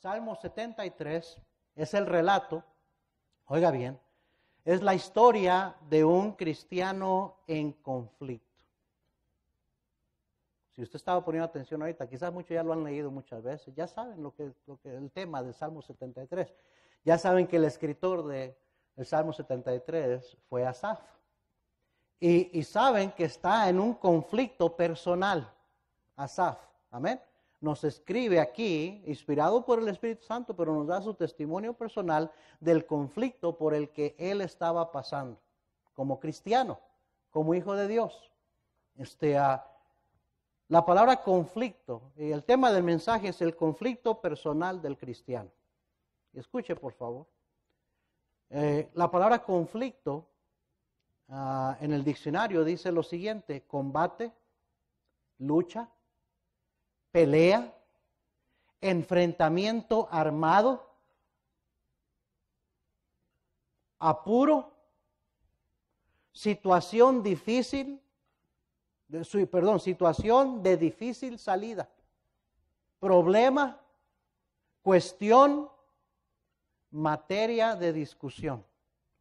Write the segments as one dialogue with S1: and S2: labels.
S1: Salmo 73 es el relato, oiga bien, es la historia de un cristiano en conflicto. Si usted estaba poniendo atención ahorita, quizás muchos ya lo han leído muchas veces, ya saben lo que, lo que el tema del Salmo 73. Ya saben que el escritor del Salmo 73 fue Asaf. Y, y saben que está en un conflicto personal, Asaf. Amén nos escribe aquí, inspirado por el Espíritu Santo, pero nos da su testimonio personal del conflicto por el que él estaba pasando, como cristiano, como hijo de Dios. Este, ah, la palabra conflicto, y el tema del mensaje es el conflicto personal del cristiano. Escuche, por favor. Eh, la palabra conflicto ah, en el diccionario dice lo siguiente, combate, lucha, pelea, enfrentamiento armado, apuro, situación difícil, perdón, situación de difícil salida, problema, cuestión, materia de discusión.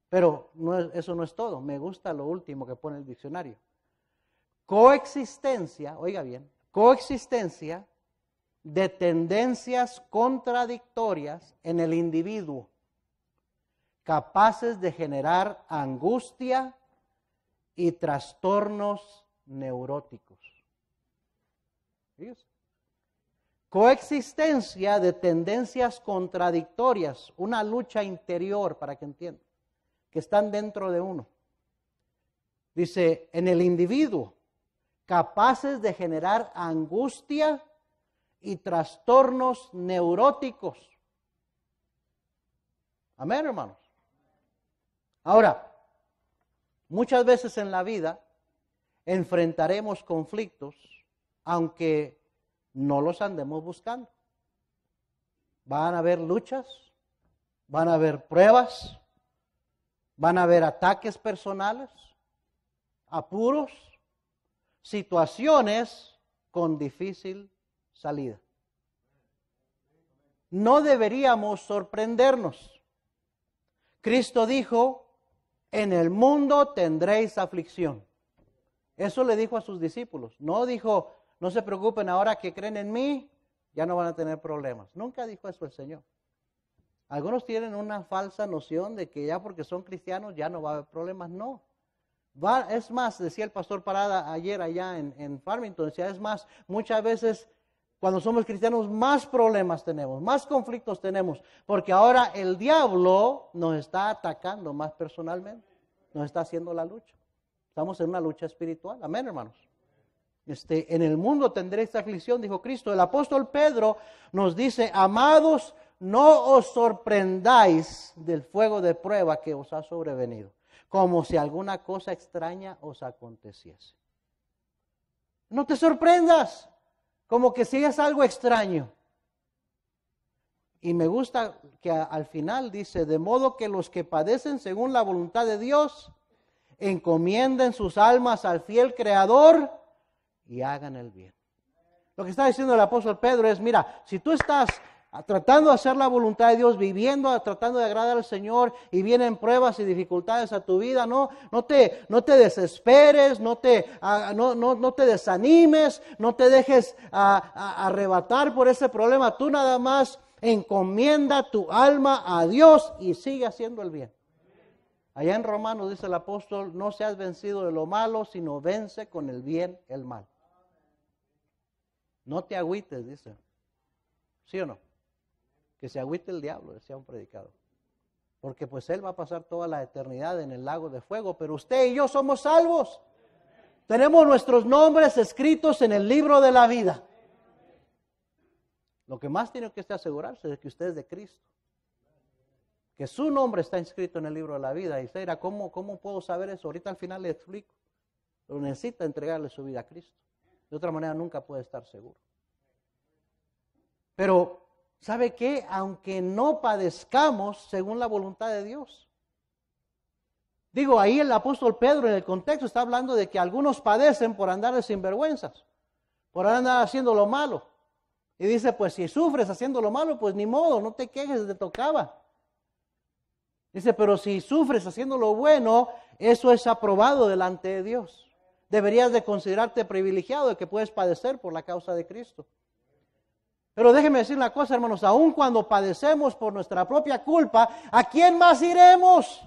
S1: Pero eso no es todo, me gusta lo último que pone el diccionario. Coexistencia, oiga bien, coexistencia de tendencias contradictorias en el individuo, capaces de generar angustia y trastornos neuróticos. Coexistencia de tendencias contradictorias, una lucha interior, para que entiendan, que están dentro de uno. Dice, en el individuo, capaces de generar angustia y trastornos neuróticos. Amén, hermanos. Ahora, muchas veces en la vida enfrentaremos conflictos, aunque no los andemos buscando. Van a haber luchas, van a haber pruebas, van a haber ataques personales, apuros, situaciones con difícil salida. No deberíamos sorprendernos. Cristo dijo, en el mundo tendréis aflicción. Eso le dijo a sus discípulos. No dijo, no se preocupen ahora que creen en mí, ya no van a tener problemas. Nunca dijo eso el Señor. Algunos tienen una falsa noción de que ya porque son cristianos ya no va a haber problemas. No es más, decía el pastor Parada ayer allá en, Farmington, decía, es más, muchas veces cuando somos cristianos más problemas tenemos, más conflictos tenemos, porque ahora el diablo nos está atacando más personalmente, nos está haciendo la lucha. Estamos en una lucha espiritual, amén hermanos. Este, en el mundo tendréis aflicción, dijo Cristo. El apóstol Pedro nos dice, amados, no os sorprendáis del fuego de prueba que os ha sobrevenido como si alguna cosa extraña os aconteciese. No te sorprendas, como que si es algo extraño. Y me gusta que al final dice, de modo que los que padecen según la voluntad de Dios, encomienden sus almas al fiel Creador y hagan el bien. Lo que está diciendo el apóstol Pedro es, mira, si tú estás tratando de hacer la voluntad de Dios, viviendo, tratando de agradar al Señor y vienen pruebas y dificultades a tu vida, no, no te, no te desesperes, no te, no, te desanimes, no te dejes arrebatar por ese problema, tú nada más encomienda tu alma a Dios y sigue haciendo el bien. Allá en Romanos dice el apóstol, no seas vencido de lo malo, sino vence con el bien el mal. No te agüites, dice. ¿Sí o no? que se agüite el diablo, decía un predicador. Porque pues él va a pasar toda la eternidad en el lago de fuego, pero usted y yo somos salvos. Tenemos nuestros nombres escritos en el libro de la vida. Lo que más tiene que usted asegurarse es que usted es de Cristo. Que su nombre está inscrito en el libro de la vida. Y usted dirá, ¿cómo, cómo puedo saber eso? Ahorita al final le explico. Pero necesita entregarle su vida a Cristo. De otra manera nunca puede estar seguro. Pero ¿Sabe qué? Aunque no padezcamos según la voluntad de Dios. Digo, ahí el apóstol Pedro en el contexto está hablando de que algunos padecen por andar de sinvergüenzas, por andar haciendo lo malo. Y dice, pues si sufres haciendo lo malo, pues ni modo, no te quejes, te tocaba. Dice, pero si sufres haciendo lo bueno, eso es aprobado delante de Dios. Deberías de considerarte privilegiado de que puedes padecer por la causa de Cristo. Pero déjeme decir una cosa, hermanos, aun cuando padecemos por nuestra propia culpa, ¿a quién más iremos?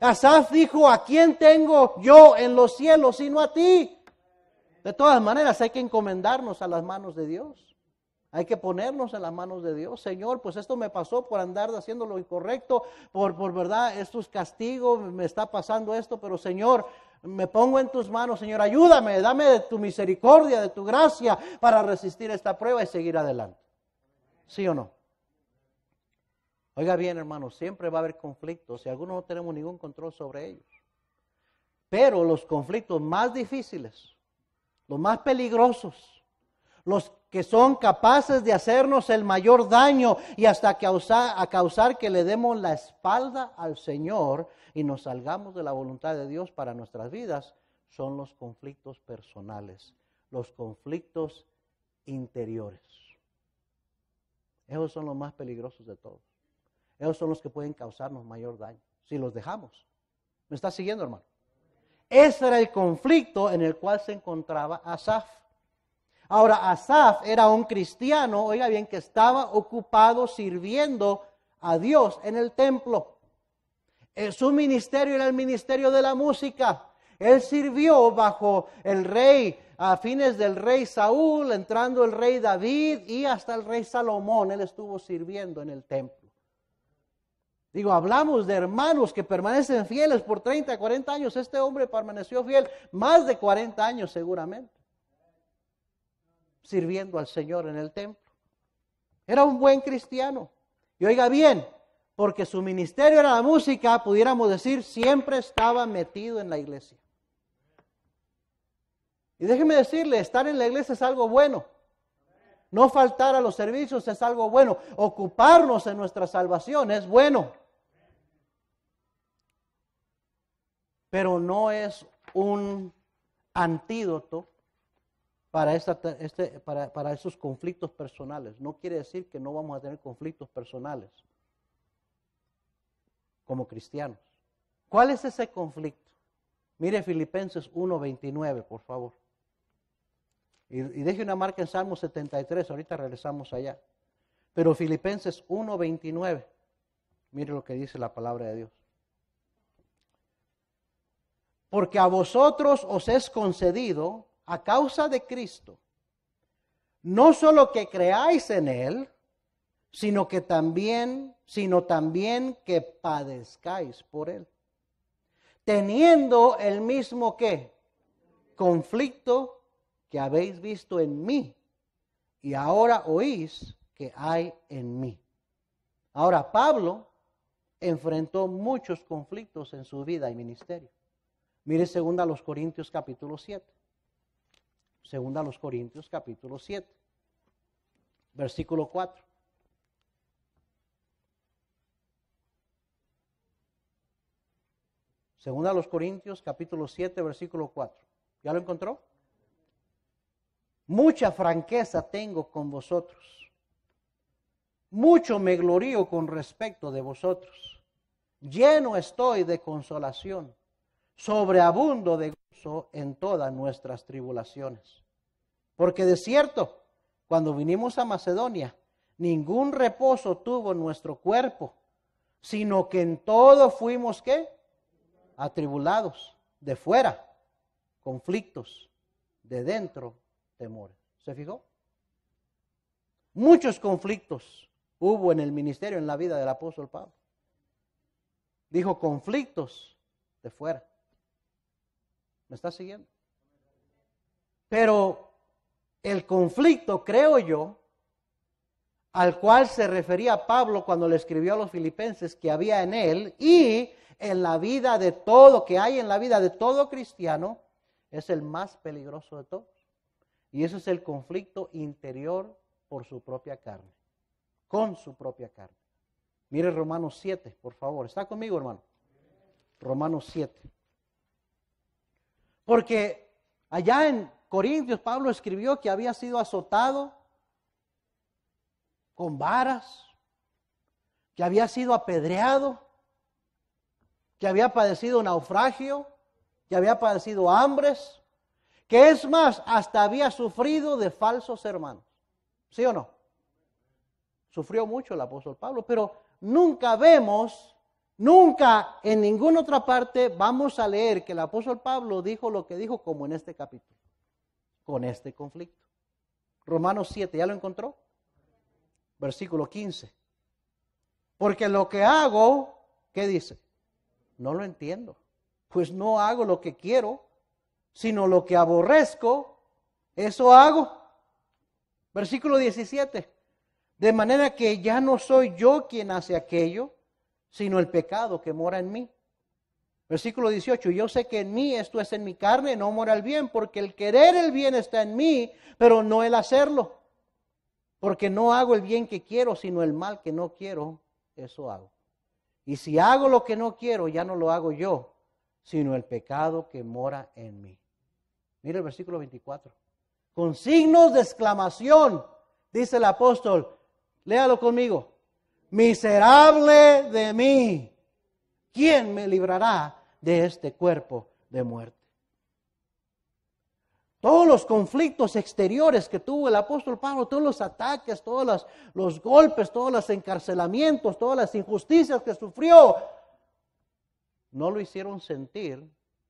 S1: Asaf dijo, ¿a quién tengo yo en los cielos sino a ti? De todas maneras, hay que encomendarnos a las manos de Dios. Hay que ponernos en las manos de Dios. Señor, pues esto me pasó por andar haciendo lo incorrecto, por, por verdad, esto es castigo, me está pasando esto, pero Señor, me pongo en tus manos, Señor, ayúdame, dame de tu misericordia, de tu gracia para resistir esta prueba y seguir adelante. ¿Sí o no? Oiga bien, hermano, siempre va a haber conflictos y algunos no tenemos ningún control sobre ellos. Pero los conflictos más difíciles, los más peligrosos, los que son capaces de hacernos el mayor daño y hasta causar, a causar que le demos la espalda al Señor y nos salgamos de la voluntad de Dios para nuestras vidas, son los conflictos personales, los conflictos interiores. Esos son los más peligrosos de todos. Esos son los que pueden causarnos mayor daño, si los dejamos. ¿Me está siguiendo, hermano? Ese era el conflicto en el cual se encontraba Asaf. Ahora, Asaf era un cristiano, oiga bien, que estaba ocupado sirviendo a Dios en el templo. En eh, su ministerio era el ministerio de la música. Él sirvió bajo el rey, a fines del rey Saúl, entrando el rey David y hasta el rey Salomón. Él estuvo sirviendo en el templo. Digo, hablamos de hermanos que permanecen fieles por 30, 40 años. Este hombre permaneció fiel más de 40 años seguramente sirviendo al Señor en el templo. Era un buen cristiano. Y oiga bien, porque su ministerio era la música, pudiéramos decir, siempre estaba metido en la iglesia. Y déjeme decirle, estar en la iglesia es algo bueno. No faltar a los servicios es algo bueno. Ocuparnos en nuestra salvación es bueno. Pero no es un antídoto para, esta, este, esos conflictos personales. No quiere decir que no vamos a tener conflictos personales como cristianos. ¿Cuál es ese conflicto? Mire Filipenses 1.29, por favor. Y, deje una marca en Salmo 73, ahorita regresamos allá. Pero Filipenses 1.29, mire lo que dice la palabra de Dios. Porque a vosotros os es concedido a causa de Cristo, no solo que creáis en Él, sino que también, sino también que padezcáis por Él. Teniendo el mismo que conflicto que habéis visto en mí y ahora oís que hay en mí. Ahora Pablo enfrentó muchos conflictos en su vida y ministerio. Mire segunda los Corintios capítulo 7. Segunda a los Corintios capítulo 7, versículo 4. Segunda a los Corintios capítulo 7, versículo 4. ¿Ya lo encontró? Mucha franqueza tengo con vosotros. Mucho me glorío con respecto de vosotros. Lleno estoy de consolación, sobreabundo de gozo en todas nuestras tribulaciones porque de cierto, cuando vinimos a Macedonia, ningún reposo tuvo nuestro cuerpo, sino que en todo fuimos qué? Atribulados, de fuera, conflictos, de dentro, temores. ¿Se fijó? Muchos conflictos hubo en el ministerio, en la vida del apóstol Pablo. Dijo conflictos de fuera. ¿Me está siguiendo? Pero el conflicto, creo yo, al cual se refería Pablo cuando le escribió a los filipenses que había en él y en la vida de todo, que hay en la vida de todo cristiano, es el más peligroso de todos. Y ese es el conflicto interior por su propia carne, con su propia carne. Mire Romanos 7, por favor. ¿Está conmigo, hermano? Romanos 7. Porque allá en Corintios, Pablo escribió que había sido azotado con varas, que había sido apedreado, que había padecido naufragio, que había padecido hambres, que es más, hasta había sufrido de falsos hermanos. ¿Sí o no? Sufrió mucho el apóstol Pablo, pero nunca vemos, nunca en ninguna otra parte vamos a leer que el apóstol Pablo dijo lo que dijo como en este capítulo con este conflicto. Romanos 7, ¿ya lo encontró? Versículo 15. Porque lo que hago, ¿qué dice? No lo entiendo. Pues no hago lo que quiero, sino lo que aborrezco, eso hago. Versículo 17. De manera que ya no soy yo quien hace aquello, sino el pecado que mora en mí. Versículo 18, yo sé que en mí, esto es en mi carne, no mora el bien, porque el querer el bien está en mí, pero no el hacerlo. Porque no hago el bien que quiero, sino el mal que no quiero, eso hago. Y si hago lo que no quiero, ya no lo hago yo, sino el pecado que mora en mí. Mira el versículo 24. Con signos de exclamación, dice el apóstol, léalo conmigo, miserable de mí ¿quién me librará de este cuerpo de muerte? Todos los conflictos exteriores que tuvo el apóstol Pablo, todos los ataques, todos los, golpes, todos los encarcelamientos, todas las injusticias que sufrió, no lo hicieron sentir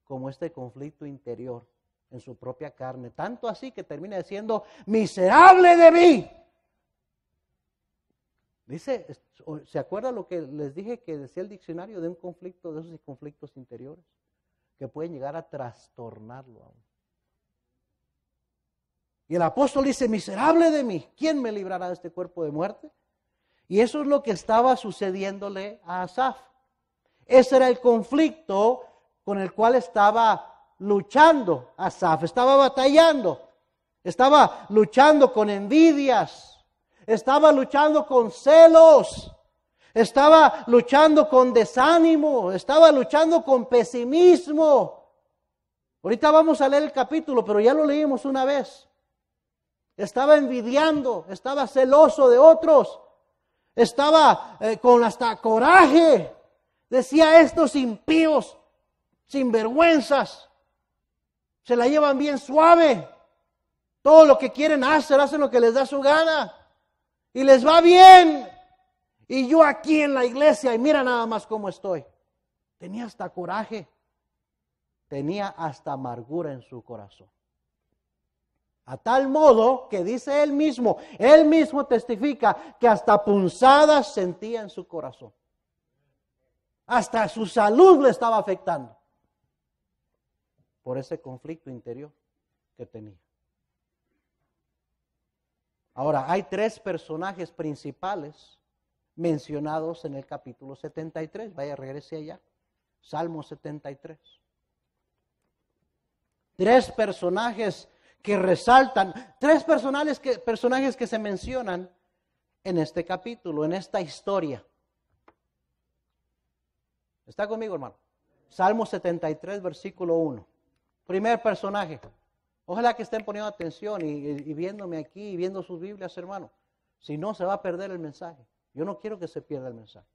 S1: como este conflicto interior en su propia carne. Tanto así que termina diciendo, miserable de mí, Dice, ¿se acuerda lo que les dije que decía el diccionario de un conflicto, de esos conflictos interiores? Que pueden llegar a trastornarlo aún. Y el apóstol dice, miserable de mí, ¿quién me librará de este cuerpo de muerte? Y eso es lo que estaba sucediéndole a Asaf. Ese era el conflicto con el cual estaba luchando Asaf, estaba batallando, estaba luchando con envidias, estaba luchando con celos. Estaba luchando con desánimo. Estaba luchando con pesimismo. Ahorita vamos a leer el capítulo, pero ya lo leímos una vez. Estaba envidiando, estaba celoso de otros, estaba eh, con hasta coraje. Decía estos impíos, vergüenzas. se la llevan bien suave. Todo lo que quieren hacer, hacen lo que les da su gana y les va bien. Y yo aquí en la iglesia y mira nada más cómo estoy. Tenía hasta coraje, tenía hasta amargura en su corazón. A tal modo que dice él mismo, él mismo testifica que hasta punzadas sentía en su corazón. Hasta su salud le estaba afectando por ese conflicto interior que tenía. Ahora, hay tres personajes principales mencionados en el capítulo 73. Vaya, regrese allá. Salmo 73. Tres personajes que resaltan, tres personajes que, personajes que se mencionan en este capítulo, en esta historia. ¿Está conmigo, hermano? Salmo 73, versículo 1. Primer personaje, Ojalá que estén poniendo atención y, viéndome aquí y viendo sus Biblias, hermano. Si no, se va a perder el mensaje. Yo no quiero que se pierda el mensaje.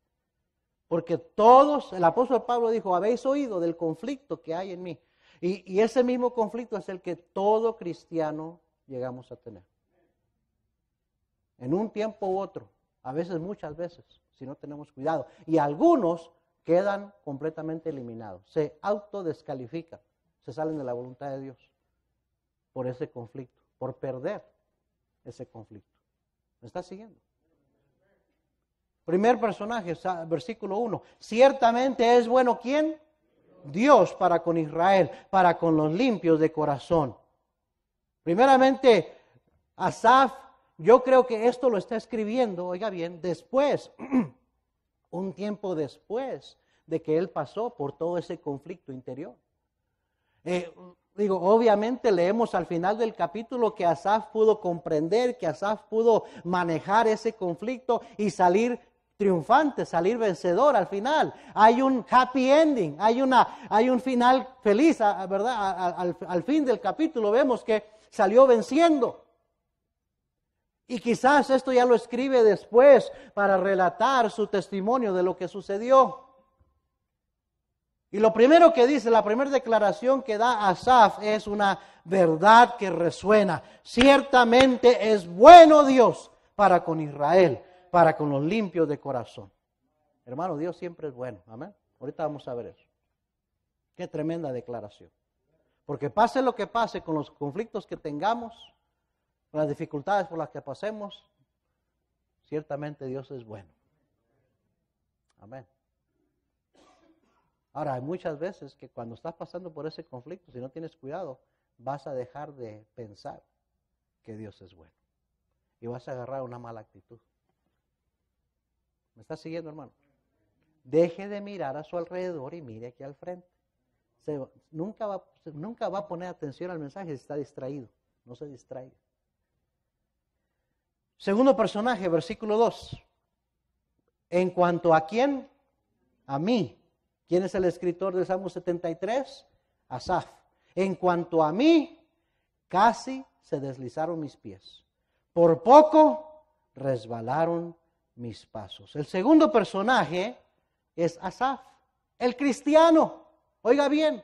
S1: Porque todos, el apóstol Pablo dijo, habéis oído del conflicto que hay en mí. Y, y ese mismo conflicto es el que todo cristiano llegamos a tener. En un tiempo u otro, a veces, muchas veces, si no tenemos cuidado. Y algunos quedan completamente eliminados, se autodescalifica, se salen de la voluntad de Dios por ese conflicto, por perder ese conflicto. ¿Me está siguiendo? Primer personaje, versículo 1. Ciertamente es bueno quién? Dios para con Israel, para con los limpios de corazón. Primeramente, Asaf, yo creo que esto lo está escribiendo, oiga bien, después, un tiempo después de que él pasó por todo ese conflicto interior. Eh, Digo, obviamente leemos al final del capítulo que Asaf pudo comprender, que Asaf pudo manejar ese conflicto y salir triunfante, salir vencedor al final. Hay un happy ending, hay, una, hay un final feliz, ¿verdad? Al, al fin del capítulo vemos que salió venciendo. Y quizás esto ya lo escribe después para relatar su testimonio de lo que sucedió. Y lo primero que dice, la primera declaración que da Asaf es una verdad que resuena. Ciertamente es bueno Dios para con Israel, para con los limpios de corazón. Hermano, Dios siempre es bueno. Amén. Ahorita vamos a ver eso. Qué tremenda declaración. Porque pase lo que pase con los conflictos que tengamos, con las dificultades por las que pasemos, ciertamente Dios es bueno. Amén. Ahora, hay muchas veces que cuando estás pasando por ese conflicto, si no tienes cuidado, vas a dejar de pensar que Dios es bueno. Y vas a agarrar una mala actitud. ¿Me estás siguiendo, hermano? Deje de mirar a su alrededor y mire aquí al frente. nunca, va, nunca va a poner atención al mensaje si está distraído. No se distraiga. Segundo personaje, versículo 2. En cuanto a quién, a mí, ¿Quién es el escritor de Salmo 73? Asaf. En cuanto a mí, casi se deslizaron mis pies. Por poco resbalaron mis pasos. El segundo personaje es Asaf, el cristiano. Oiga bien.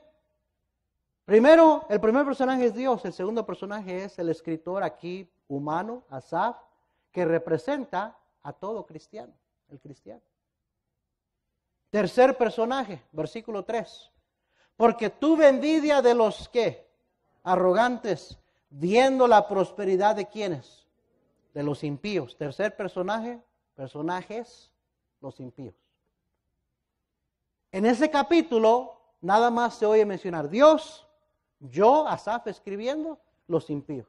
S1: Primero, el primer personaje es Dios, el segundo personaje es el escritor aquí humano, Asaf, que representa a todo cristiano, el cristiano. Tercer personaje, versículo 3. Porque tuve envidia de los que, arrogantes, viendo la prosperidad de quienes, de los impíos. Tercer personaje, personajes, los impíos. En ese capítulo nada más se oye mencionar Dios, yo, Asaf escribiendo, los impíos.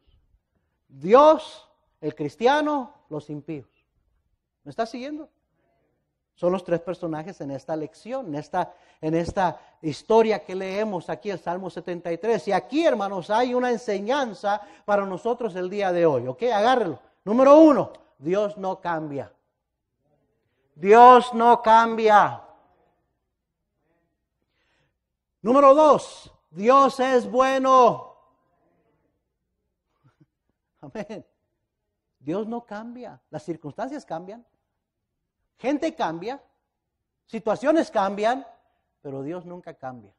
S1: Dios, el cristiano, los impíos. ¿Me está siguiendo? Son los tres personajes en esta lección, en esta, en esta historia que leemos aquí, el Salmo 73. Y aquí, hermanos, hay una enseñanza para nosotros el día de hoy, ¿ok? Agárrelo. Número uno, Dios no cambia. Dios no cambia. Número dos, Dios es bueno. Amén. Dios no cambia. Las circunstancias cambian. Gente cambia, situaciones cambian, pero Dios nunca cambia.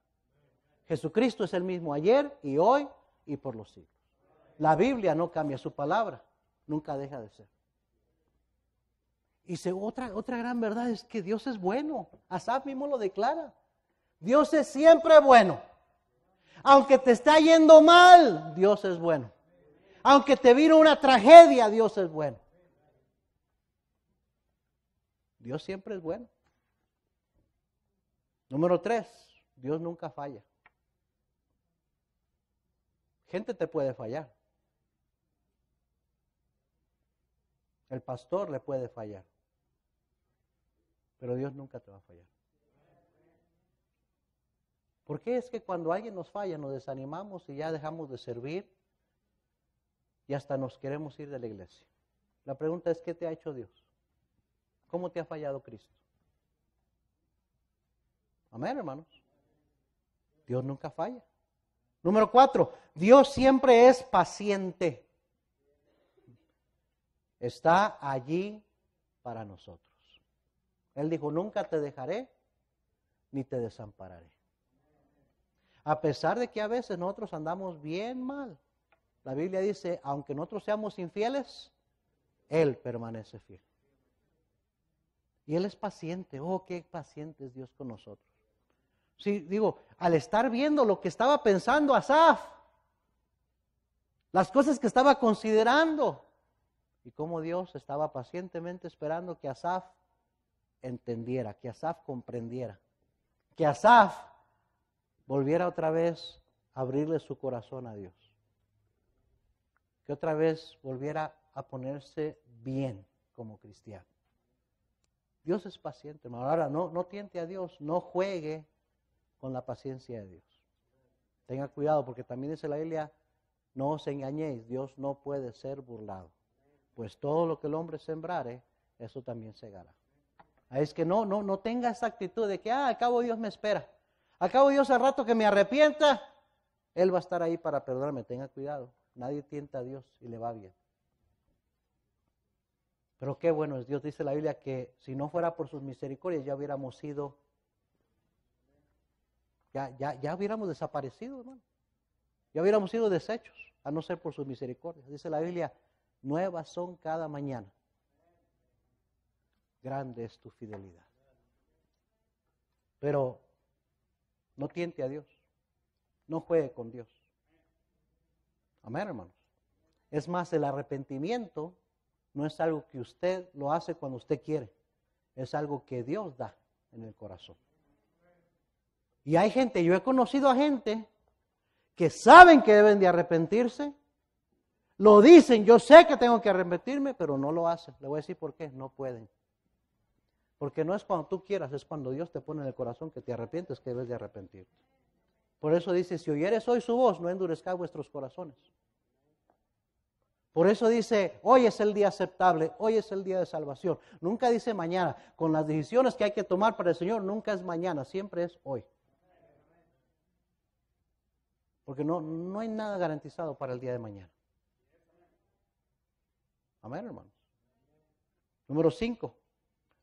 S1: Jesucristo es el mismo ayer y hoy y por los siglos. La Biblia no cambia, su palabra nunca deja de ser. Y otra, otra gran verdad es que Dios es bueno. Asaf mismo lo declara. Dios es siempre bueno. Aunque te está yendo mal, Dios es bueno. Aunque te vino una tragedia, Dios es bueno. Dios siempre es bueno. Número tres, Dios nunca falla. Gente te puede fallar. El pastor le puede fallar. Pero Dios nunca te va a fallar. ¿Por qué es que cuando alguien nos falla nos desanimamos y ya dejamos de servir y hasta nos queremos ir de la iglesia? La pregunta es, ¿qué te ha hecho Dios? ¿Cómo te ha fallado Cristo? Amén, hermanos. Dios nunca falla. Número cuatro, Dios siempre es paciente. Está allí para nosotros. Él dijo, nunca te dejaré ni te desampararé. A pesar de que a veces nosotros andamos bien mal. La Biblia dice, aunque nosotros seamos infieles, Él permanece fiel. Y Él es paciente. Oh, qué paciente es Dios con nosotros. Sí, digo, al estar viendo lo que estaba pensando Asaf, las cosas que estaba considerando, y cómo Dios estaba pacientemente esperando que Asaf entendiera, que Asaf comprendiera, que Asaf volviera otra vez a abrirle su corazón a Dios, que otra vez volviera a ponerse bien como cristiano. Dios es paciente, hermano. Ahora no, no tiente a Dios, no juegue con la paciencia de Dios. Tenga cuidado porque también dice la Biblia, no os engañéis, Dios no puede ser burlado. Pues todo lo que el hombre sembrare, eso también se segará. Es que no, no, no tenga esa actitud de que, ah, al cabo Dios me espera. acabo cabo Dios al rato que me arrepienta, Él va a estar ahí para perdonarme. Tenga cuidado. Nadie tienta a Dios y le va bien. Pero qué bueno, Dios dice la Biblia que si no fuera por sus misericordias ya hubiéramos sido, ya, ya, ya hubiéramos desaparecido, hermano. Ya hubiéramos sido deshechos, a no ser por sus misericordias. Dice la Biblia, nuevas son cada mañana. Grande es tu fidelidad. Pero no tiente a Dios. No juegue con Dios. Amén, hermanos. Es más, el arrepentimiento no es algo que usted lo hace cuando usted quiere, es algo que Dios da en el corazón. Y hay gente, yo he conocido a gente que saben que deben de arrepentirse, lo dicen, yo sé que tengo que arrepentirme, pero no lo hacen. Le voy a decir por qué, no pueden. Porque no es cuando tú quieras, es cuando Dios te pone en el corazón que te arrepientes que debes de arrepentirte. Por eso dice, si oyeres hoy su voz, no endurezca vuestros corazones. Por eso dice, hoy es el día aceptable, hoy es el día de salvación. Nunca dice mañana. Con las decisiones que hay que tomar para el Señor, nunca es mañana, siempre es hoy. Porque no, no hay nada garantizado para el día de mañana. Amén, hermanos. Número cinco.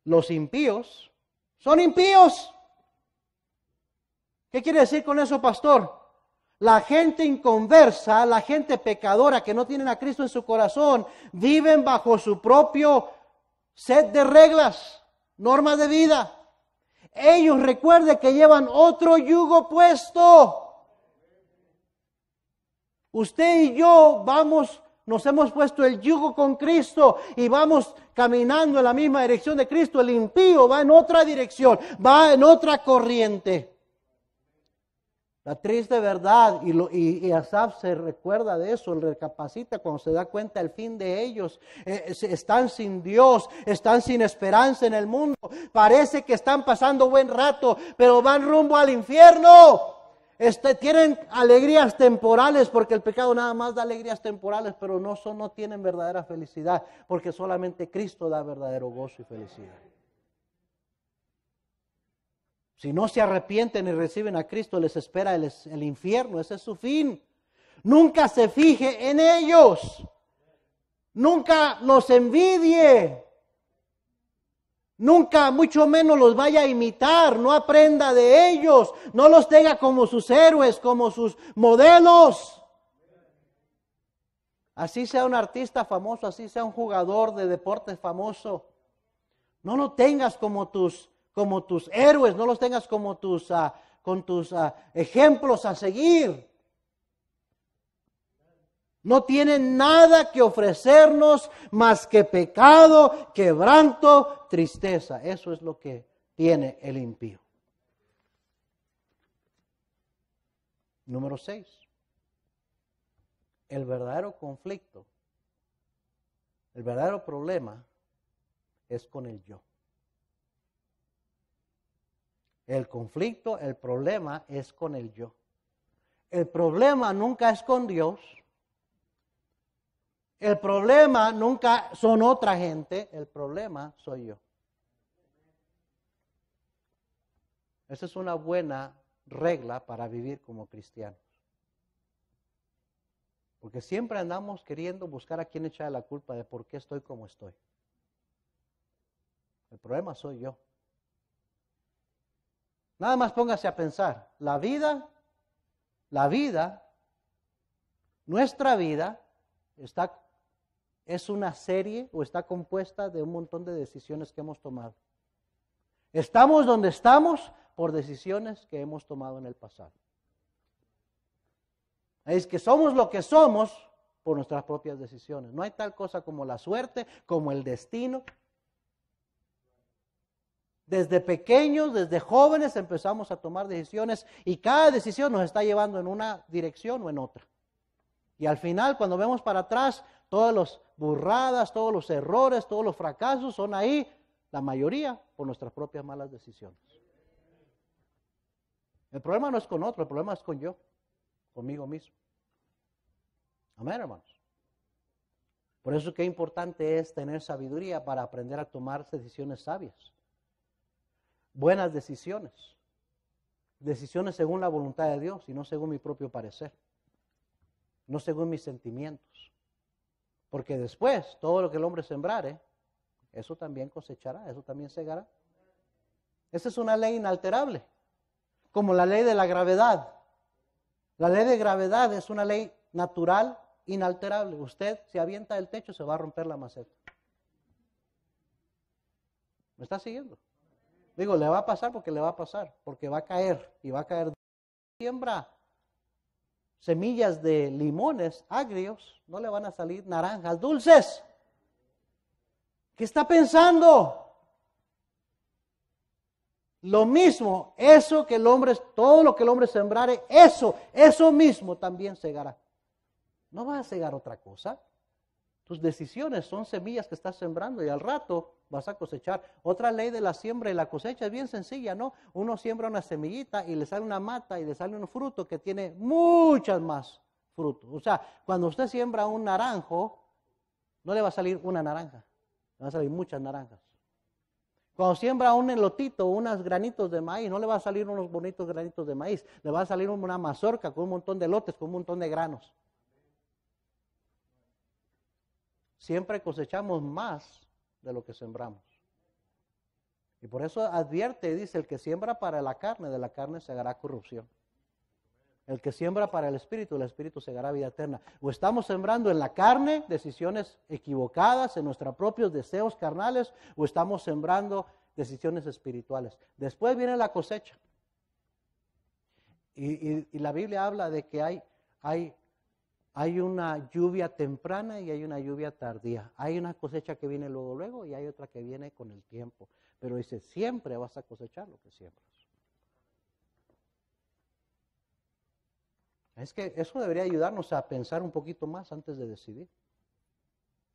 S1: Los impíos son impíos. ¿Qué quiere decir con eso, pastor? La gente inconversa, la gente pecadora que no tienen a Cristo en su corazón, viven bajo su propio set de reglas, normas de vida. Ellos recuerden que llevan otro yugo puesto. Usted y yo vamos, nos hemos puesto el yugo con Cristo y vamos caminando en la misma dirección de Cristo. El impío va en otra dirección, va en otra corriente. La triste verdad, y, lo, Asaf se recuerda de eso, recapacita cuando se da cuenta el fin de ellos. Eh, eh, están sin Dios, están sin esperanza en el mundo. Parece que están pasando buen rato, pero van rumbo al infierno. Este, tienen alegrías temporales, porque el pecado nada más da alegrías temporales, pero no tienen verdadera felicidad, porque solamente Cristo da verdadero gozo y felicidad. Si no se arrepienten y reciben a Cristo, les espera el, infierno, ese es su fin. Nunca se fije en ellos. Nunca los envidie. Nunca, mucho menos los vaya a imitar, no aprenda de ellos, no los tenga como sus héroes, como sus modelos. Así sea un artista famoso, así sea un jugador de deporte famoso. No lo tengas como tus como tus héroes, no los tengas como tus, ah, con tus ah, ejemplos a seguir. No tienen nada que ofrecernos más que pecado, quebranto, tristeza. Eso es lo que tiene el impío. Número 6. El verdadero conflicto, el verdadero problema es con el yo. El conflicto, el problema es con el yo. El problema nunca es con Dios. El problema nunca son otra gente. El problema soy yo. Esa es una buena regla para vivir como cristianos. Porque siempre andamos queriendo buscar a quien echar la culpa de por qué estoy como estoy. El problema soy yo. Nada más póngase a pensar, la vida, la vida, nuestra vida está, es una serie o está compuesta de un montón de decisiones que hemos tomado. Estamos donde estamos por decisiones que hemos tomado en el pasado. Es que somos lo que somos por nuestras propias decisiones. No hay tal cosa como la suerte, como el destino, desde pequeños, desde jóvenes empezamos a tomar decisiones y cada decisión nos está llevando en una dirección o en otra. Y al final, cuando vemos para atrás, todas las burradas, todos los errores, todos los fracasos son ahí, la mayoría por nuestras propias malas decisiones. El problema no es con otro, el problema es con yo, conmigo mismo. Amén, hermanos. Por eso qué importante es tener sabiduría para aprender a tomar decisiones sabias buenas decisiones, decisiones según la voluntad de Dios y no según mi propio parecer, no según mis sentimientos. Porque después, todo lo que el hombre sembrare, eso también cosechará, eso también segará. Esa es una ley inalterable, como la ley de la gravedad. La ley de gravedad es una ley natural, inalterable. Usted se si avienta el techo, se va a romper la maceta. ¿Me está siguiendo? Digo, le va a pasar porque le va a pasar, porque va a caer y va a caer. Siembra semillas de limones agrios, no le van a salir naranjas dulces. ¿Qué está pensando? Lo mismo, eso que el hombre, todo lo que el hombre sembrare, eso, eso mismo también segará. No va a cegar otra cosa. Tus decisiones son semillas que estás sembrando y al rato vas a cosechar. Otra ley de la siembra y la cosecha es bien sencilla, ¿no? Uno siembra una semillita y le sale una mata y le sale un fruto que tiene muchas más frutos. O sea, cuando usted siembra un naranjo, no le va a salir una naranja, le van a salir muchas naranjas. Cuando siembra un elotito, unos granitos de maíz, no le va a salir unos bonitos granitos de maíz, le va a salir una mazorca con un montón de lotes, con un montón de granos. siempre cosechamos más de lo que sembramos. Y por eso advierte y dice, el que siembra para la carne, de la carne se hará corrupción. El que siembra para el espíritu, el espíritu se hará vida eterna. O estamos sembrando en la carne decisiones equivocadas, en nuestros propios deseos carnales, o estamos sembrando decisiones espirituales. Después viene la cosecha. Y, la Biblia habla de que hay, hay hay una lluvia temprana y hay una lluvia tardía. Hay una cosecha que viene luego, luego y hay otra que viene con el tiempo. Pero dice, siempre vas a cosechar lo que siembras. Es que eso debería ayudarnos a pensar un poquito más antes de decidir.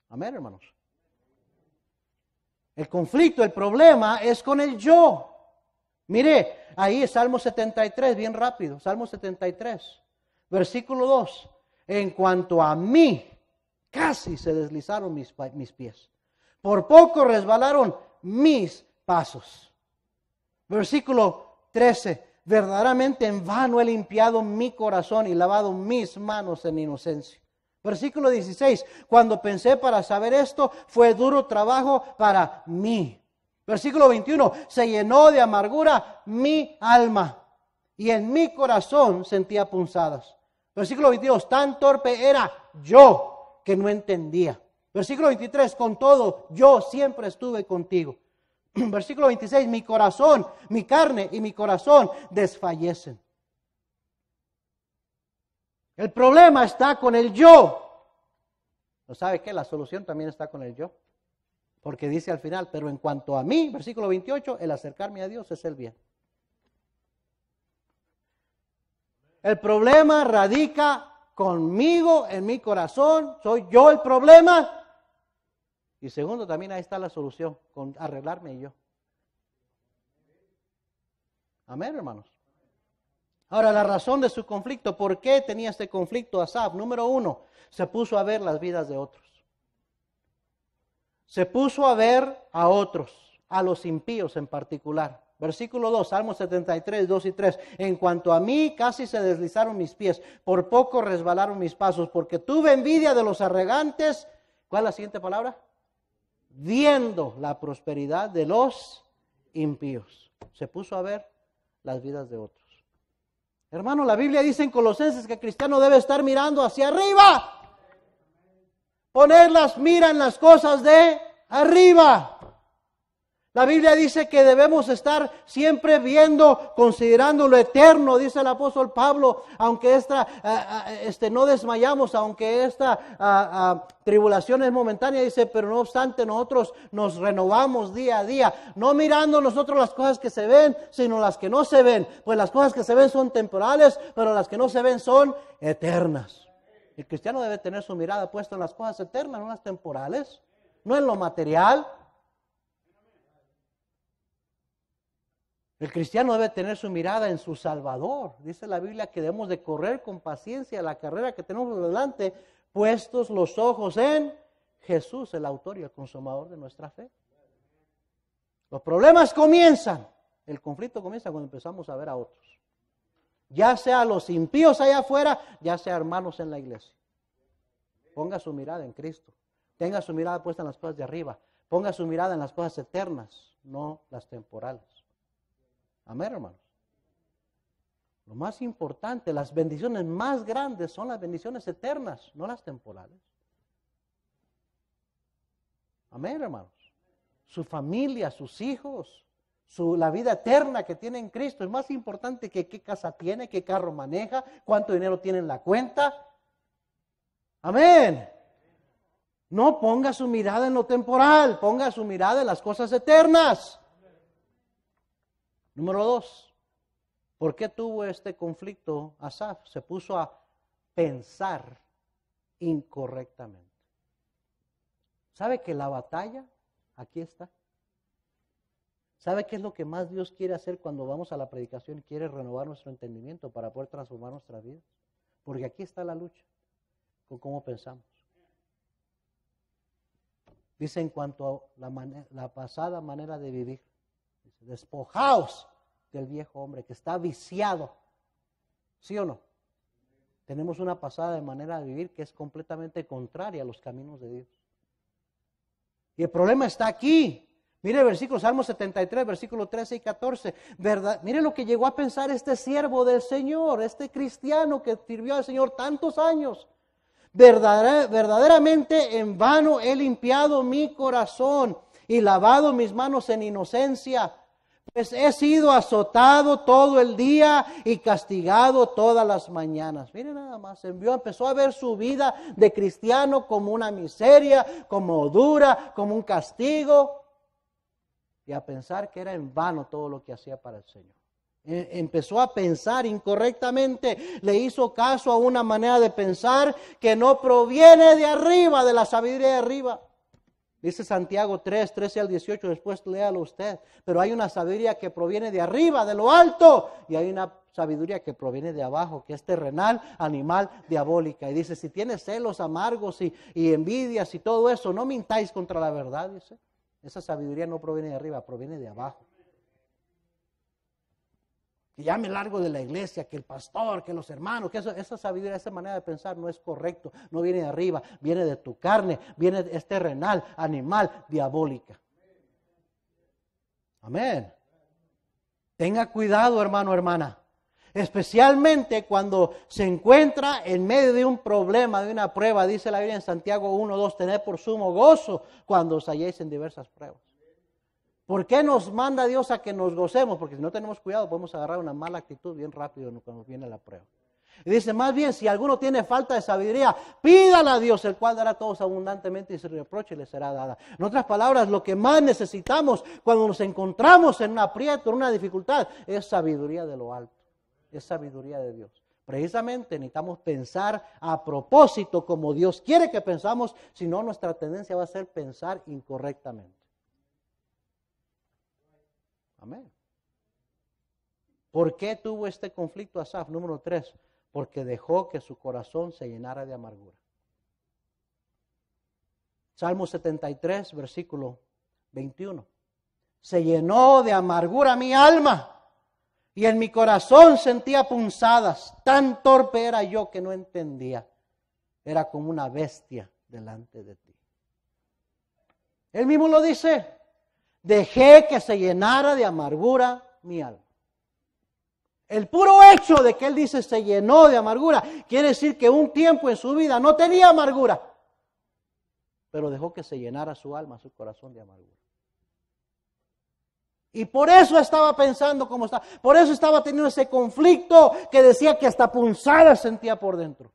S1: Amén, hermanos. El conflicto, el problema es con el yo. Mire, ahí es Salmo 73, bien rápido, Salmo 73, versículo 2 en cuanto a mí, casi se deslizaron mis, pies. Por poco resbalaron mis pasos. Versículo 13. Verdaderamente en vano he limpiado mi corazón y lavado mis manos en inocencia. Versículo 16. Cuando pensé para saber esto, fue duro trabajo para mí. Versículo 21. Se llenó de amargura mi alma y en mi corazón sentía punzadas. Versículo 22, tan torpe era yo que no entendía. Versículo 23, con todo, yo siempre estuve contigo. Versículo 26, mi corazón, mi carne y mi corazón desfallecen. El problema está con el yo. ¿No sabe qué? La solución también está con el yo. Porque dice al final, pero en cuanto a mí, versículo 28, el acercarme a Dios es el bien. El problema radica conmigo, en mi corazón, soy yo el problema. Y segundo, también ahí está la solución, con arreglarme yo. Amén, hermanos. Ahora, la razón de su conflicto, ¿por qué tenía este conflicto Asaf? Número uno, se puso a ver las vidas de otros. Se puso a ver a otros, a los impíos en particular. Versículo 2, Salmo 73, 2 y 3. En cuanto a mí, casi se deslizaron mis pies, por poco resbalaron mis pasos, porque tuve envidia de los arrogantes. ¿Cuál es la siguiente palabra? Viendo la prosperidad de los impíos. Se puso a ver las vidas de otros. Hermano, la Biblia dice en Colosenses que el cristiano debe estar mirando hacia arriba. Ponerlas miran en las cosas de arriba. La Biblia dice que debemos estar siempre viendo, considerando lo eterno, dice el apóstol Pablo, aunque esta, eh, eh, este, no desmayamos, aunque esta ah, ah, tribulación es momentánea, dice, pero no obstante nosotros nos renovamos día a día, no mirando nosotros las cosas que se ven, sino las que no se ven, pues las cosas que se ven son temporales, pero las que no se ven son eternas. El cristiano debe tener su mirada puesta en las cosas eternas, no en las temporales, no en lo material El cristiano debe tener su mirada en su Salvador. Dice la Biblia que debemos de correr con paciencia la carrera que tenemos delante, puestos los ojos en Jesús, el autor y el consumador de nuestra fe. Los problemas comienzan, el conflicto comienza cuando empezamos a ver a otros. Ya sea los impíos allá afuera, ya sea hermanos en la iglesia. Ponga su mirada en Cristo. Tenga su mirada puesta en las cosas de arriba. Ponga su mirada en las cosas eternas, no las temporales. Amén, hermanos. Lo más importante, las bendiciones más grandes son las bendiciones eternas, no las temporales. Amén, hermanos. Su familia, sus hijos, su, la vida eterna que tiene en Cristo es más importante que qué casa tiene, qué carro maneja, cuánto dinero tiene en la cuenta. Amén. No ponga su mirada en lo temporal, ponga su mirada en las cosas eternas. Número dos, ¿por qué tuvo este conflicto Asaf? Se puso a pensar incorrectamente. ¿Sabe que la batalla aquí está? ¿Sabe qué es lo que más Dios quiere hacer cuando vamos a la predicación? Quiere renovar nuestro entendimiento para poder transformar nuestras vidas. Porque aquí está la lucha con cómo pensamos. Dice en cuanto a la, la pasada manera de vivir, despojaos del viejo hombre que está viciado. ¿Sí o no? Tenemos una pasada de manera de vivir que es completamente contraria a los caminos de Dios. Y el problema está aquí. Mire el versículo, Salmo 73, versículo 13 y 14. ¿verdad? Mire lo que llegó a pensar este siervo del Señor, este cristiano que sirvió al Señor tantos años. verdaderamente en vano he limpiado mi corazón y lavado mis manos en inocencia pues he sido azotado todo el día y castigado todas las mañanas. Mire nada más, envió, empezó a ver su vida de cristiano como una miseria, como dura, como un castigo, y a pensar que era en vano todo lo que hacía para el Señor. E, empezó a pensar incorrectamente, le hizo caso a una manera de pensar que no proviene de arriba, de la sabiduría de arriba, Dice Santiago 3, 13 al 18, después léalo usted. Pero hay una sabiduría que proviene de arriba, de lo alto, y hay una sabiduría que proviene de abajo, que es terrenal, animal, diabólica. Y dice, si tienes celos amargos y, y envidias y todo eso, no mintáis contra la verdad, dice. Esa sabiduría no proviene de arriba, proviene de abajo llame largo de la iglesia, que el pastor, que los hermanos, que esa sabiduría, esa manera de pensar no es correcto, no viene de arriba, viene de tu carne, viene de este renal, animal, diabólica. Amén. Tenga cuidado, hermano, hermana. Especialmente cuando se encuentra en medio de un problema, de una prueba, dice la Biblia en Santiago 1, 2, tened por sumo gozo cuando os halléis en diversas pruebas. ¿Por qué nos manda Dios a que nos gocemos? Porque si no tenemos cuidado podemos agarrar una mala actitud bien rápido cuando viene la prueba. Y dice, más bien, si alguno tiene falta de sabiduría, pídala a Dios, el cual dará a todos abundantemente y se reproche y le será dada. En otras palabras, lo que más necesitamos cuando nos encontramos en un aprieto, en una dificultad, es sabiduría de lo alto, es sabiduría de Dios. Precisamente necesitamos pensar a propósito como Dios quiere que pensamos, si no nuestra tendencia va a ser pensar incorrectamente. Amén. ¿Por qué tuvo este conflicto Asaf? Número tres, porque dejó que su corazón se llenara de amargura. Salmo 73, versículo 21. Se llenó de amargura mi alma y en mi corazón sentía punzadas. Tan torpe era yo que no entendía. Era como una bestia delante de ti. Él mismo lo dice. Dejé que se llenara de amargura mi alma. El puro hecho de que él dice se llenó de amargura, quiere decir que un tiempo en su vida no tenía amargura, pero dejó que se llenara su alma, su corazón de amargura. Y por eso estaba pensando como está, por eso estaba teniendo ese conflicto que decía que hasta punzada sentía por dentro,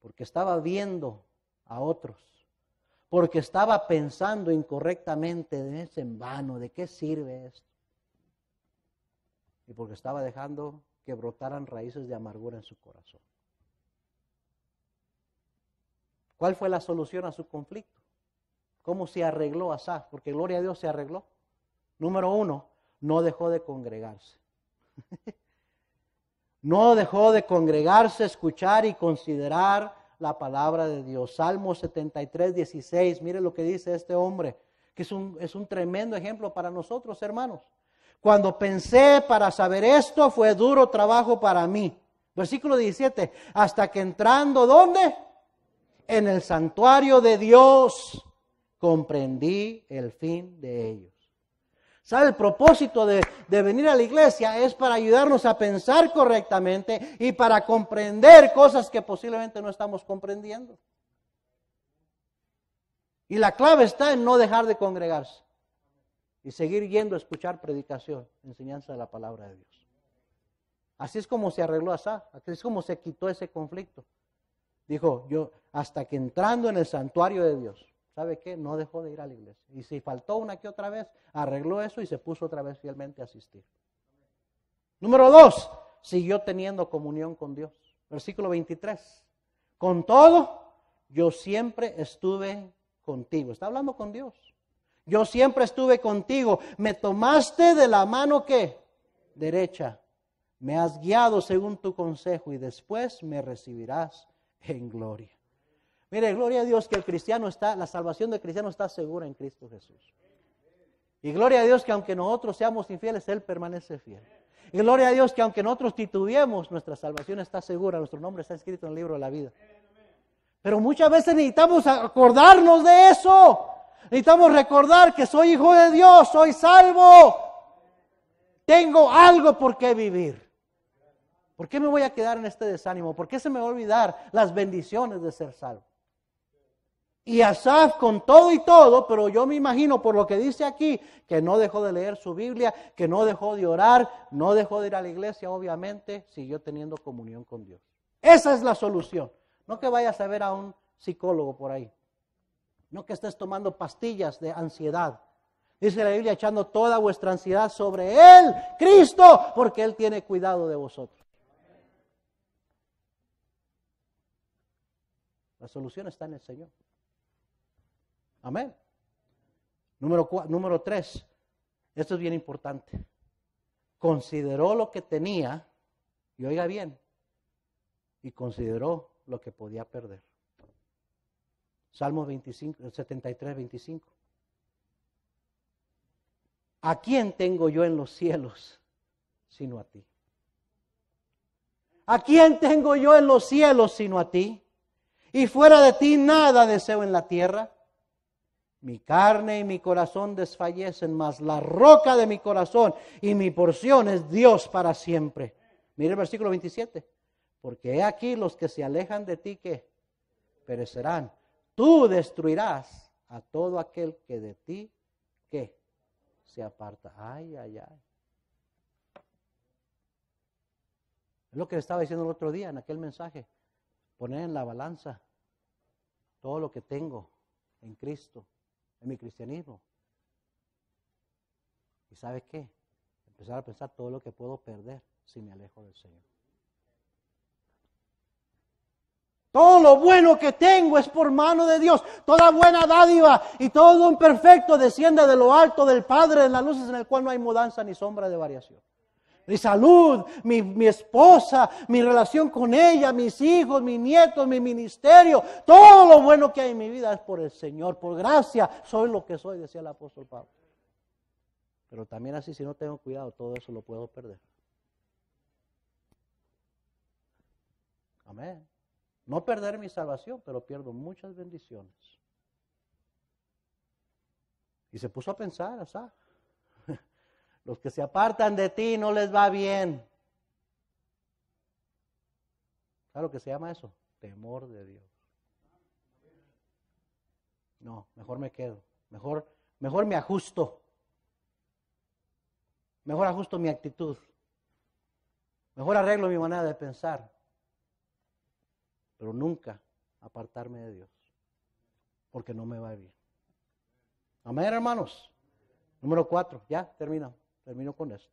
S1: porque estaba viendo a otros porque estaba pensando incorrectamente de ese en vano, ¿de qué sirve esto? Y porque estaba dejando que brotaran raíces de amargura en su corazón. ¿Cuál fue la solución a su conflicto? ¿Cómo se arregló Asaf? Porque gloria a Dios se arregló. Número uno, no dejó de congregarse. no dejó de congregarse, escuchar y considerar la palabra de Dios. Salmo 73, 16, mire lo que dice este hombre, que es un, tremendo ejemplo para nosotros, hermanos. Cuando pensé para saber esto, fue duro trabajo para mí. Versículo 17, hasta que entrando, ¿dónde? En el santuario de Dios, comprendí el fin de ello. ¿Sabe? El propósito de, de, venir a la iglesia es para ayudarnos a pensar correctamente y para comprender cosas que posiblemente no estamos comprendiendo. Y la clave está en no dejar de congregarse y seguir yendo a escuchar predicación, enseñanza de la palabra de Dios. Así es como se arregló Asá, así es como se quitó ese conflicto. Dijo, yo, hasta que entrando en el santuario de Dios, ¿sabe qué? No dejó de ir a la iglesia. Y si faltó una que otra vez, arregló eso y se puso otra vez fielmente a asistir. Número dos, siguió teniendo comunión con Dios. Versículo 23. Con todo, yo siempre estuve contigo. Está hablando con Dios. Yo siempre estuve contigo. Me tomaste de la mano que derecha. Me has guiado según tu consejo y después me recibirás en gloria. Mire, gloria a Dios que el cristiano está, la salvación del cristiano está segura en Cristo Jesús. Y gloria a Dios que aunque nosotros seamos infieles, Él permanece fiel. Y gloria a Dios que aunque nosotros titubeemos, nuestra salvación está segura, nuestro nombre está escrito en el libro de la vida. Pero muchas veces necesitamos acordarnos de eso. Necesitamos recordar que soy hijo de Dios, soy salvo. Tengo algo por qué vivir. ¿Por qué me voy a quedar en este desánimo? ¿Por qué se me va a olvidar las bendiciones de ser salvo? Y Asaf con todo y todo, pero yo me imagino por lo que dice aquí, que no dejó de leer su Biblia, que no dejó de orar, no dejó de ir a la iglesia, obviamente, siguió teniendo comunión con Dios. Esa es la solución. No que vayas a ver a un psicólogo por ahí. No que estés tomando pastillas de ansiedad. Dice la Biblia, echando toda vuestra ansiedad sobre Él, Cristo, porque Él tiene cuidado de vosotros. La solución está en el Señor. Amén. Número, número tres, esto es bien importante. Consideró lo que tenía, y oiga bien, y consideró lo que podía perder. Salmos 25, 73, 25. ¿A quién tengo yo en los cielos sino a ti? ¿A quién tengo yo en los cielos sino a ti? Y fuera de ti nada deseo en la tierra. Mi carne y mi corazón desfallecen, mas la roca de mi corazón y mi porción es Dios para siempre. Mire el versículo 27. Porque he aquí los que se alejan de ti que perecerán. Tú destruirás a todo aquel que de ti que se aparta. Ay, ay, ay. Es lo que le estaba diciendo el otro día en aquel mensaje. Poner en la balanza todo lo que tengo en Cristo en mi cristianismo. ¿Y sabes qué? Empezar a pensar todo lo que puedo perder si me alejo del Señor. Todo lo bueno que tengo es por mano de Dios. Toda buena dádiva y todo imperfecto perfecto desciende de lo alto del Padre en las luces en el cual no hay mudanza ni sombra de variación mi salud, mi, esposa, mi relación con ella, mis hijos, mis nietos, mi ministerio, todo lo bueno que hay en mi vida es por el Señor, por gracia, soy lo que soy, decía el apóstol Pablo. Pero también así, si no tengo cuidado, todo eso lo puedo perder. Amén. No perder mi salvación, pero pierdo muchas bendiciones. Y se puso a pensar, ¿sabes? Los que se apartan de ti no les va bien. ¿Sabes lo que se llama eso? Temor de Dios. No, mejor me quedo. Mejor, mejor me ajusto. Mejor ajusto mi actitud. Mejor arreglo mi manera de pensar. Pero nunca apartarme de Dios. Porque no me va bien. Amén, hermanos. Número cuatro, ya termino. Termino con esto.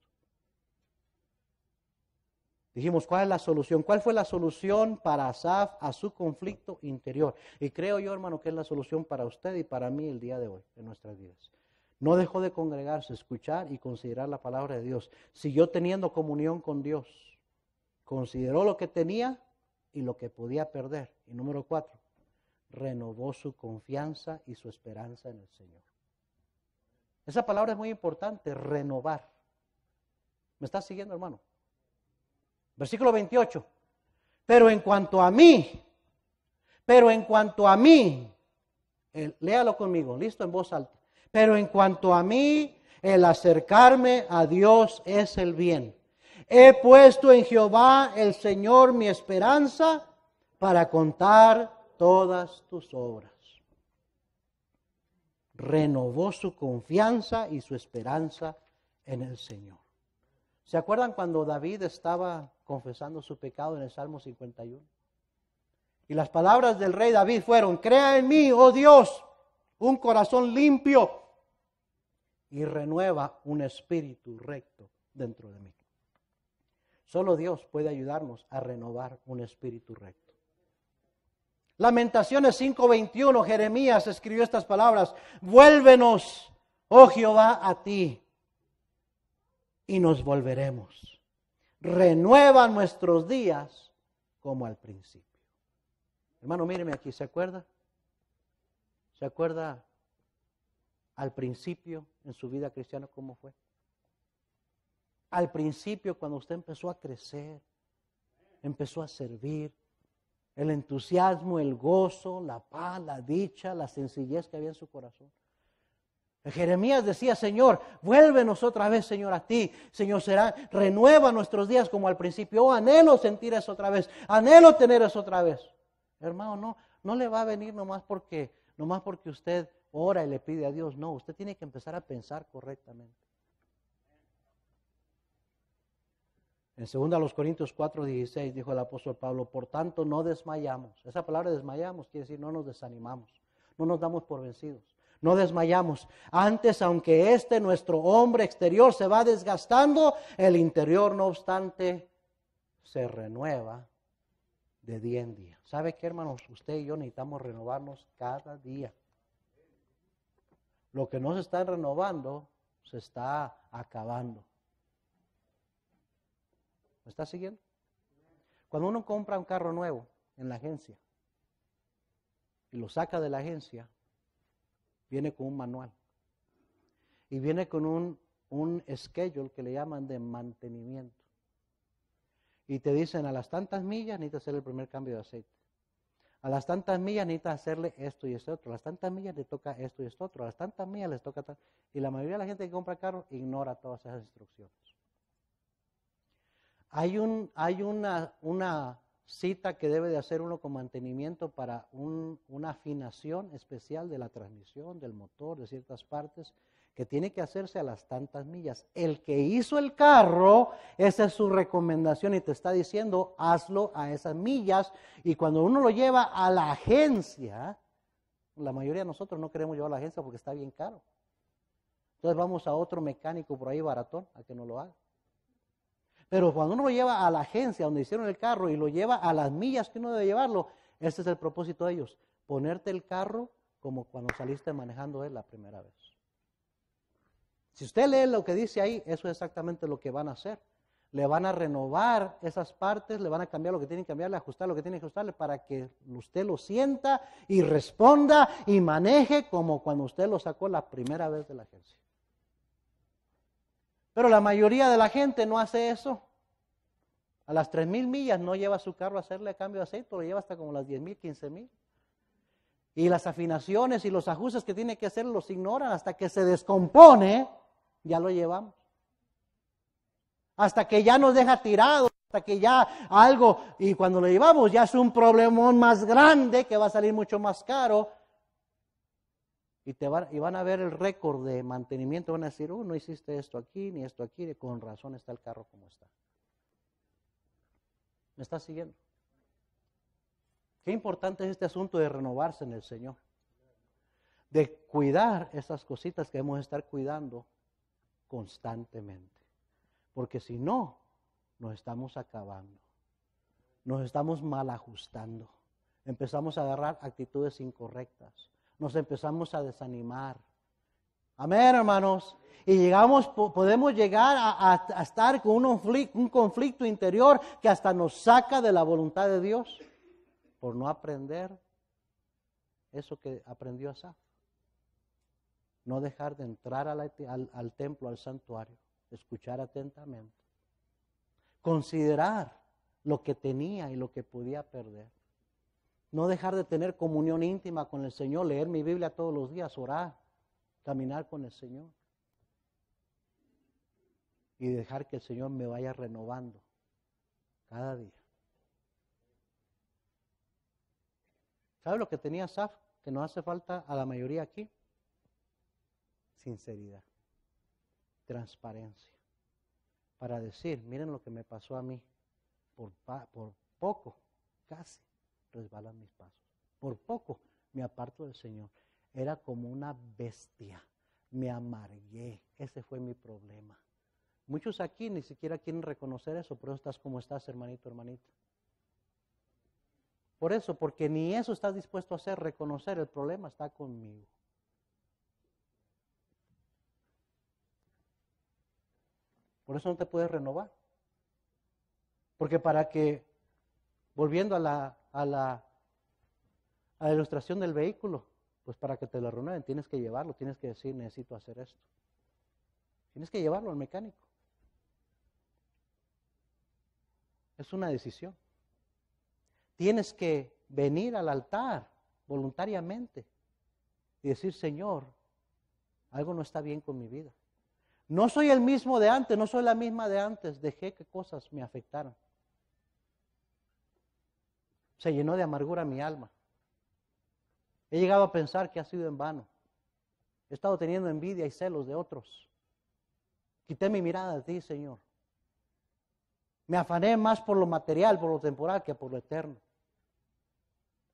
S1: Dijimos, ¿cuál es la solución? ¿Cuál fue la solución para Asaf a su conflicto interior? Y creo yo, hermano, que es la solución para usted y para mí el día de hoy, en nuestras vidas. No dejó de congregarse, escuchar y considerar la palabra de Dios. Siguió teniendo comunión con Dios. Consideró lo que tenía y lo que podía perder. Y número cuatro, renovó su confianza y su esperanza en el Señor. Esa palabra es muy importante, renovar. ¿Me estás siguiendo, hermano? Versículo 28. Pero en cuanto a mí, pero en cuanto a mí, léalo conmigo, listo, en voz alta. Pero en cuanto a mí, el acercarme a Dios es el bien. He puesto en Jehová el Señor mi esperanza para contar todas tus obras renovó su confianza y su esperanza en el Señor. ¿Se acuerdan cuando David estaba confesando su pecado en el Salmo 51? Y las palabras del rey David fueron, crea en mí, oh Dios, un corazón limpio y renueva un espíritu recto dentro de mí. Solo Dios puede ayudarnos a renovar un espíritu recto. Lamentaciones 5:21, Jeremías escribió estas palabras, vuélvenos, oh Jehová, a ti, y nos volveremos. Renueva nuestros días como al principio. Hermano, míreme aquí, ¿se acuerda? ¿Se acuerda al principio en su vida cristiana cómo fue? Al principio cuando usted empezó a crecer, empezó a servir, el entusiasmo, el gozo, la paz, la dicha, la sencillez que había en su corazón. Jeremías decía, Señor, vuélvenos otra vez, Señor, a ti. Señor, será, renueva nuestros días como al principio. Oh, anhelo sentir eso otra vez, anhelo tener eso otra vez. Hermano, no, no le va a venir nomás porque, nomás porque usted ora y le pide a Dios. No, usted tiene que empezar a pensar correctamente. En 2 Corintios 4, 16 dijo el apóstol Pablo, por tanto no desmayamos. Esa palabra desmayamos quiere decir no nos desanimamos, no nos damos por vencidos, no desmayamos. Antes, aunque este nuestro hombre exterior se va desgastando, el interior no obstante se renueva de día en día. ¿Sabe qué, hermanos? Usted y yo necesitamos renovarnos cada día. Lo que no se está renovando se está acabando. ¿Me está siguiendo? Cuando uno compra un carro nuevo en la agencia y lo saca de la agencia, viene con un manual y viene con un, schedule que le llaman de mantenimiento. Y te dicen, a las tantas millas necesitas hacer el primer cambio de aceite. A las tantas millas necesitas hacerle esto y esto otro. A las tantas millas le toca esto y esto otro. A las tantas millas les toca tal. Y la mayoría de la gente que compra carro ignora todas esas instrucciones. Hay, un, hay una, cita que debe de hacer uno con mantenimiento para una afinación especial de la transmisión, del motor, de ciertas partes, que tiene que hacerse a las tantas millas. El que hizo el carro, esa es su recomendación y te está diciendo, hazlo a esas millas. Y cuando uno lo lleva a la agencia, la mayoría de nosotros no queremos llevar a la agencia porque está bien caro. Entonces vamos a otro mecánico por ahí baratón a que nos lo haga. Pero cuando uno lo lleva a la agencia donde hicieron el carro y lo lleva a las millas que uno debe llevarlo, este es el propósito de ellos, ponerte el carro como cuando saliste manejando él la primera vez. Si usted lee lo que dice ahí, eso es exactamente lo que van a hacer. Le van a renovar esas partes, le van a cambiar lo que tienen que cambiarle, ajustar lo que tienen que ajustarle para que usted lo sienta y responda y maneje como cuando usted lo sacó la primera vez de la agencia. Pero la mayoría de la gente no hace eso. A las 3.000 millas no lleva su carro a hacerle cambio de aceite, lo lleva hasta como las 10.000, 15.000. Y las afinaciones y los ajustes que tiene que hacer los ignoran hasta que se descompone, ya lo llevamos. Hasta que ya nos deja tirados, hasta que ya algo, y cuando lo llevamos ya es un problemón más grande que va a salir mucho más caro y, te van, y van a ver el récord de mantenimiento, van a decir, oh, no hiciste esto aquí, ni esto aquí, y con razón está el carro como está. ¿Me estás siguiendo? Qué importante es este asunto de renovarse en el Señor. De cuidar esas cositas que hemos estar cuidando constantemente. Porque si no, nos estamos acabando. Nos estamos mal ajustando. Empezamos a agarrar actitudes incorrectas nos empezamos a desanimar. Amén, hermanos. Y llegamos, podemos llegar a, estar con un conflicto, un conflicto interior que hasta nos saca de la voluntad de Dios por no aprender eso que aprendió Asaf. No dejar de entrar al templo, al santuario, escuchar atentamente, considerar lo que tenía y lo que podía perder. No dejar de tener comunión íntima con el Señor, leer mi Biblia todos los días, orar, caminar con el Señor. Y dejar que el Señor me vaya renovando cada día. ¿Sabe lo que tenía Saf? Que nos hace falta a la mayoría aquí. Sinceridad, transparencia. Para decir, miren lo que me pasó a mí por, por poco, casi resbalan mis pasos. Por poco me aparto del Señor. Era como una bestia. Me amargué. Ese fue mi problema. Muchos aquí ni siquiera quieren reconocer eso, por eso estás como estás, hermanito, hermanita. Por eso, porque ni eso estás dispuesto a hacer, reconocer el problema está conmigo. Por eso no te puedes renovar. Porque para que, volviendo a la a la, ilustración del vehículo, pues para que te lo renueven tienes que llevarlo, tienes que decir necesito hacer esto. Tienes que llevarlo al mecánico. Es una decisión. Tienes que venir al altar voluntariamente y decir, Señor, algo no está bien con mi vida. No soy el mismo de antes, no soy la misma de antes. Dejé que cosas me afectaran. Se llenó de amargura mi alma. He llegado a pensar que ha sido en vano. He estado teniendo envidia y celos de otros. Quité mi mirada de ti, Señor. Me afané más por lo material, por lo temporal, que por lo eterno.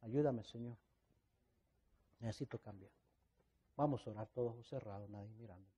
S1: Ayúdame, Señor. Necesito cambiar. Vamos a orar todos cerrados, nadie mirando.